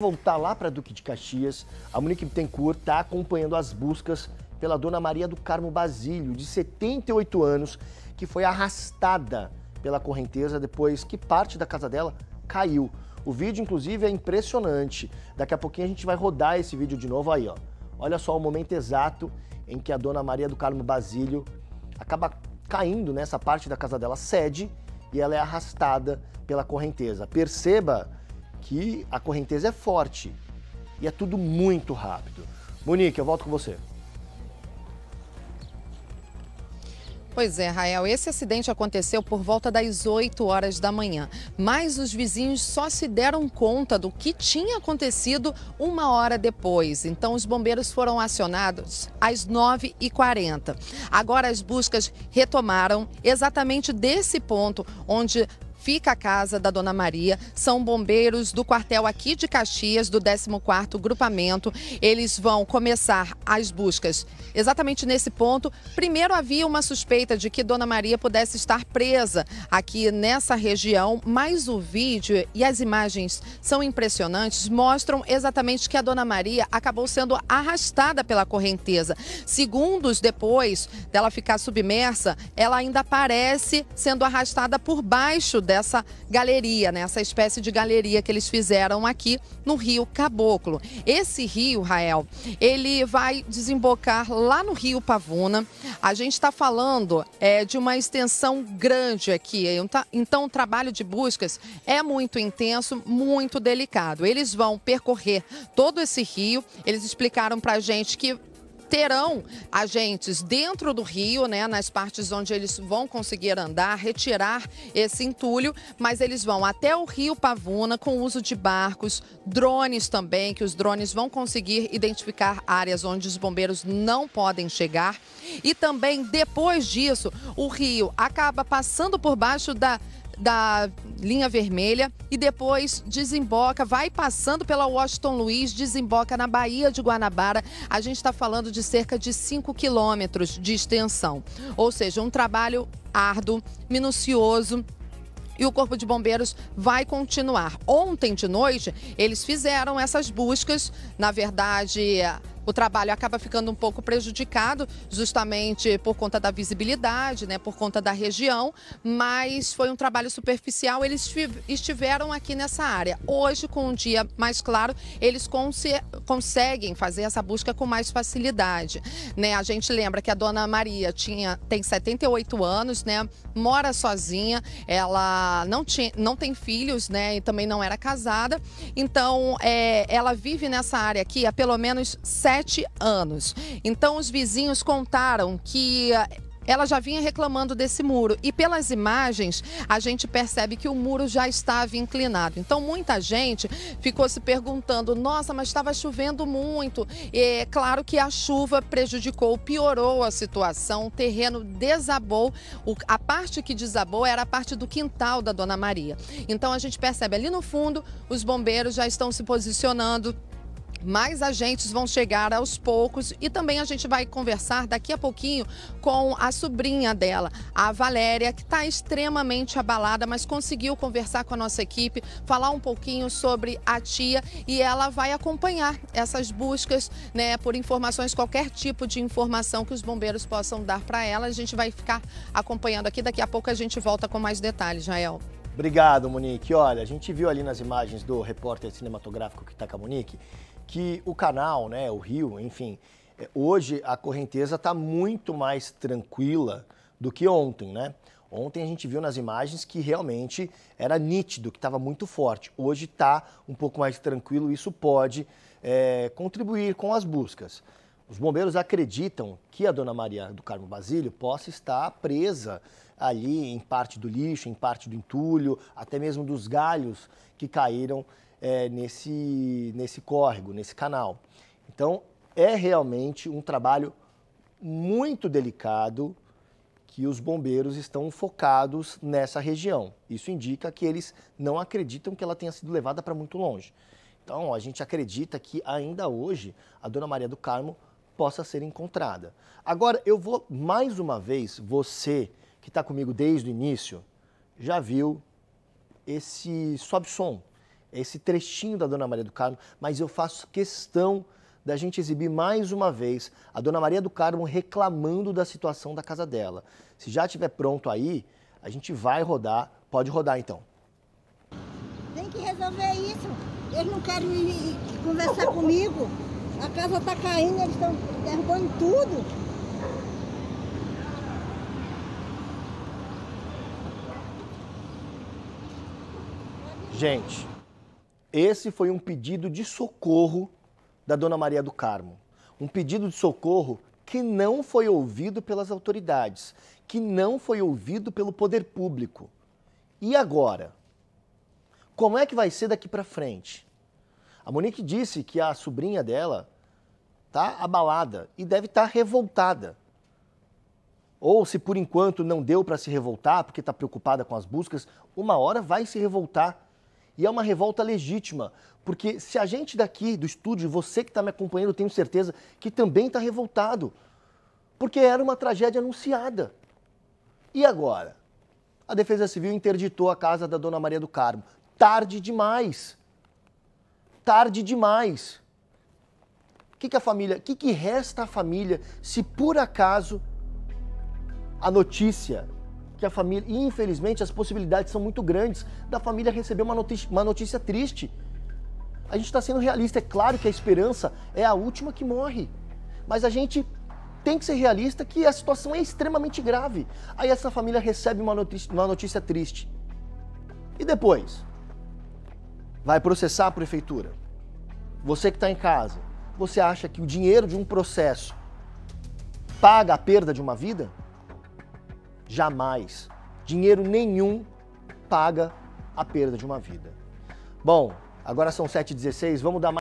voltar lá para Duque de Caxias, a Monique Bittencourt está acompanhando as buscas pela dona Maria do Carmo Basílio, de 78 anos, que foi arrastada pela correnteza depois que parte da casa dela caiu. O vídeo, inclusive, é impressionante. Daqui a pouquinho a gente vai rodar esse vídeo de novo aí, ó. Olha só o momento exato em que a dona Maria do Carmo Basílio acaba caindo nessa parte da casa dela, cede, e ela é arrastada pela correnteza. Perceba que a correnteza é forte e é tudo muito rápido. Monique, eu volto com você. Pois é, Rael, esse acidente aconteceu por volta das 8 horas da manhã, mas os vizinhos só se deram conta do que tinha acontecido uma hora depois. Então, os bombeiros foram acionados às 9h40. Agora, as buscas retomaram exatamente desse ponto onde fica a casa da Dona Maria. São bombeiros do quartel aqui de Caxias, do 14º Grupamento. Eles vão começar as buscas exatamente nesse ponto. Primeiro havia uma suspeita de que Dona Maria pudesse estar presa aqui nessa região, mas o vídeo e as imagens são impressionantes, mostram exatamente que a Dona Maria acabou sendo arrastada pela correnteza. Segundos depois dela ficar submersa, ela ainda aparece sendo arrastada por baixo dela essa galeria, né? essa espécie de galeria que eles fizeram aqui no Rio Caboclo. Esse rio, Rael, ele vai desembocar lá no Rio Pavuna. A gente está falando é, de uma extensão grande aqui. Então, então, o trabalho de buscas é muito intenso, muito delicado. Eles vão percorrer todo esse rio. Eles explicaram para a gente que terão agentes dentro do rio, né, nas partes onde eles vão conseguir andar, retirar esse entulho, mas eles vão até o rio Pavuna com o uso de barcos, drones também, que os drones vão conseguir identificar áreas onde os bombeiros não podem chegar. E também depois disso, o rio acaba passando por baixo da da linha vermelha e depois desemboca, vai passando pela Washington Luiz, desemboca na Baía de Guanabara. A gente está falando de cerca de 5 quilômetros de extensão. Ou seja, um trabalho árduo, minucioso, e o Corpo de Bombeiros vai continuar. Ontem de noite, eles fizeram essas buscas, na verdade, o trabalho acaba ficando um pouco prejudicado, justamente por conta da visibilidade, né, por conta da região, mas foi um trabalho superficial. Eles estiveram aqui nessa área. Hoje, com um dia mais claro, eles cons conseguem fazer essa busca com mais facilidade. Né? A gente lembra que a dona Maria tinha, tem 78 anos, né, mora sozinha, ela não, tinha, não tem filhos né, e também não era casada, então é, ela vive nessa área aqui há pelo menos sete anos. Então, os vizinhos contaram que eh, ela já vinha reclamando desse muro. E pelas imagens, a gente percebe que o muro já estava inclinado. Então, muita gente ficou se perguntando: nossa, mas estava chovendo muito. E, é claro que a chuva prejudicou, piorou a situação. O terreno desabou. O, a parte que desabou era a parte do quintal da Dona Maria. Então, a gente percebe ali no fundo, os bombeiros já estão se posicionando mais agentes vão chegar aos poucos e também a gente vai conversar daqui a pouquinho com a sobrinha dela, a Valéria, que está extremamente abalada, mas conseguiu conversar com a nossa equipe, falar um pouquinho sobre a tia e ela vai acompanhar essas buscas né, por informações, qualquer tipo de informação que os bombeiros possam dar para ela. A gente vai ficar acompanhando aqui. Daqui a pouco a gente volta com mais detalhes, Jael. Obrigado, Monique. Olha, a gente viu ali nas imagens do repórter cinematográfico que está com a Monique que o canal, né, o rio, enfim, é, hoje a correnteza está muito mais tranquila do que ontem, né? Ontem a gente viu nas imagens que realmente era nítido, que estava muito forte. Hoje está um pouco mais tranquilo, isso pode é, contribuir com as buscas. Os bombeiros acreditam que a dona Maria do Carmo Basílio possa estar presa ali em parte do lixo, em parte do entulho, até mesmo dos galhos que caíram é, nesse, nesse córrego, nesse canal. Então, é realmente um trabalho muito delicado que os bombeiros estão focados nessa região. Isso indica que eles não acreditam que ela tenha sido levada para muito longe. Então, a gente acredita que ainda hoje a dona Maria do Carmo possa ser encontrada. Agora, eu vou mais uma vez, você que está comigo desde o início, já viu esse sobe-som, esse trechinho da Dona Maria do Carmo, mas eu faço questão da gente exibir mais uma vez a Dona Maria do Carmo reclamando da situação da casa dela. Se já estiver pronto aí, a gente vai rodar. Pode rodar então. Tem que resolver isso. Eles não querem conversar comigo a casa está caindo, eles estão derrubando tudo. Gente, esse foi um pedido de socorro da Dona Maria do Carmo. Um pedido de socorro que não foi ouvido pelas autoridades, que não foi ouvido pelo poder público. E agora? Como é que vai ser daqui para frente? A Monique disse que a sobrinha dela está abalada e deve estar tá revoltada. Ou se por enquanto não deu para se revoltar porque está preocupada com as buscas, uma hora vai se revoltar. E é uma revolta legítima, porque se a gente daqui do estúdio, você que está me acompanhando, tenho certeza que também está revoltado, porque era uma tragédia anunciada. E agora? A Defesa Civil interditou a casa da Dona Maria do Carmo. Tarde demais tarde demais. O que, que a família, o que, que resta à família se por acaso a notícia que a família, infelizmente as possibilidades são muito grandes da família receber uma notícia, uma notícia triste. A gente está sendo realista, é claro que a esperança é a última que morre, mas a gente tem que ser realista que a situação é extremamente grave. Aí essa família recebe uma notícia, uma notícia triste. E depois? Vai processar a prefeitura? Você que está em casa, você acha que o dinheiro de um processo paga a perda de uma vida? Jamais. Dinheiro nenhum paga a perda de uma vida. Bom, agora são 7h16, vamos dar mais.